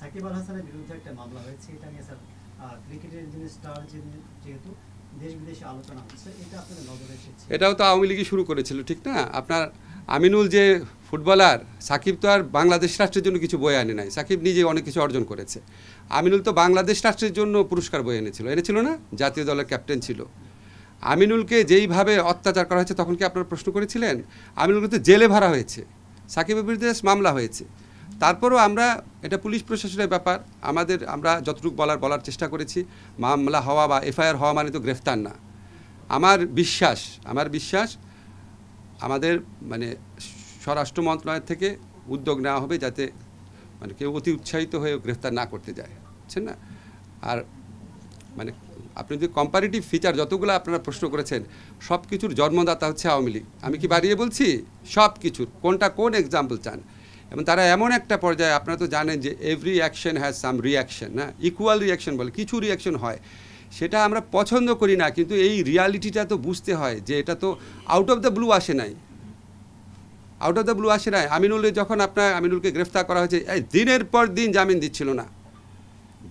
সাকিব আল হাসানের বিরুদ্ধে একটা মামলা হয়েছে এটা নিয়ে স্যার ক্রিকেটের যিনি স্টার যেহেতু এটাও তো আওয়ামী লীগই শুরু করেছিল ঠিক না আপনার আমিনুল যে ফুটবলার সাকিব তো আর বাংলাদেশ রাষ্ট্রের জন্য কিছু বয়ে আনে নাই সাকিব নিজে অনেক কিছু অর্জন করেছে আমিনুল তো বাংলাদেশ রাষ্ট্রের জন্য পুরস্কার বয়ে এনেছিল এনেছিল না জাতীয় দলের ক্যাপ্টেন ছিল আমিনুলকে যেইভাবে অত্যাচার করা হয়েছে তখন কি আপনারা প্রশ্ন করেছিলেন আমিনুলকে তো জেলে ভাড়া হয়েছে সাকিবের বিরুদ্ধে মামলা হয়েছে তারপরও আমরা এটা পুলিশ প্রশাসনের ব্যাপার আমাদের আমরা যতটুকু বলার বলার চেষ্টা করেছি মামলা হওয়া বা এফআইআর হওয়া মানে তো গ্রেফতার না আমার বিশ্বাস আমার বিশ্বাস আমাদের মানে স্বরাষ্ট্র মন্ত্রণালয় থেকে উদ্যোগ নেওয়া হবে যাতে মানে কেউ অতি উৎসাহিত হয়ে গ্রেফতার না করতে যায় বুঝছেন না আর মানে আপনি যদি কম্পারিটিভ ফিচার যতগুলো আপনারা প্রশ্ন করেছেন সব কিছুর জন্মদাতা হচ্ছে আওয়ামী লীগ আমি কি বাড়িয়ে বলছি সব কিছুর কোনটা কোন এক্সাম্পল চান এবং তারা এমন একটা পর্যায়ে আপনারা তো জানেন যে every action has some reaction না ইকুয়াল রিয়াকশন বলে কিছু রিয়াকশন হয় সেটা আমরা পছন্দ করি না কিন্তু এই রিয়ালিটিটা তো বুঝতে হয় যে এটা তো আউট অফ দ্য ব্লু আসে নাই আউট অফ দ্য ব্লু আসে নাই আমিনুলের যখন আপনার আমিনুলকে গ্রেফতার করা হয়েছে দিনের পর দিন জামিন দিচ্ছিল না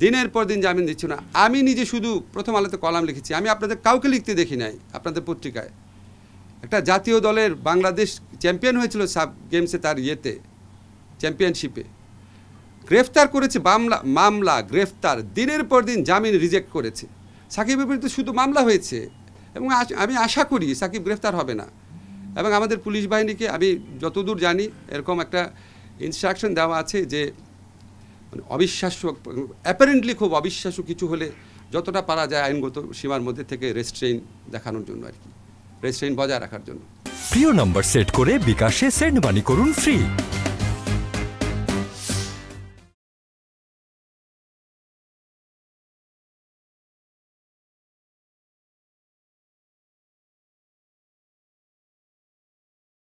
দিনের পর দিন জামিন দিচ্ছিল না আমি নিজে শুধু প্রথম আলোতে কলাম লিখেছি আমি আপনাদের কাউকে লিখতে দেখি নাই আপনাদের পত্রিকায় একটা জাতীয় দলের বাংলাদেশ চ্যাম্পিয়ন হয়েছিল সাব গেমসে তার ইয়েতে চ্যাম্পিয়নশিপে গ্রেফতার করেছে মামলা মামলা গ্রেফতার দিনের পর দিন জামিন রিজেক্ট করেছে সাকিবের বিরুদ্ধে শুধু মামলা হয়েছে এবং আমি আশা করি সাকিব গ্রেফতার হবে না এবং আমাদের পুলিশ বাহিনীকে আমি যতদূর জানি এরকম একটা ইনস্ট্রাকশন দেওয়া আছে যে মানে অবিশ্বাস্য অ্যাপারেন্টলি খুব অবিশ্বাস্য কিছু হলে যতটা পারা যায় আইনগত সীমার মধ্যে থেকে রেস্ট্রেইন দেখানোর জন্য আর কি রেস্ট্রেইন বজায় রাখার জন্য প্রিয় নাম্বার সেট করে বিকাশে সেন্ড মানি করুন ফ্রি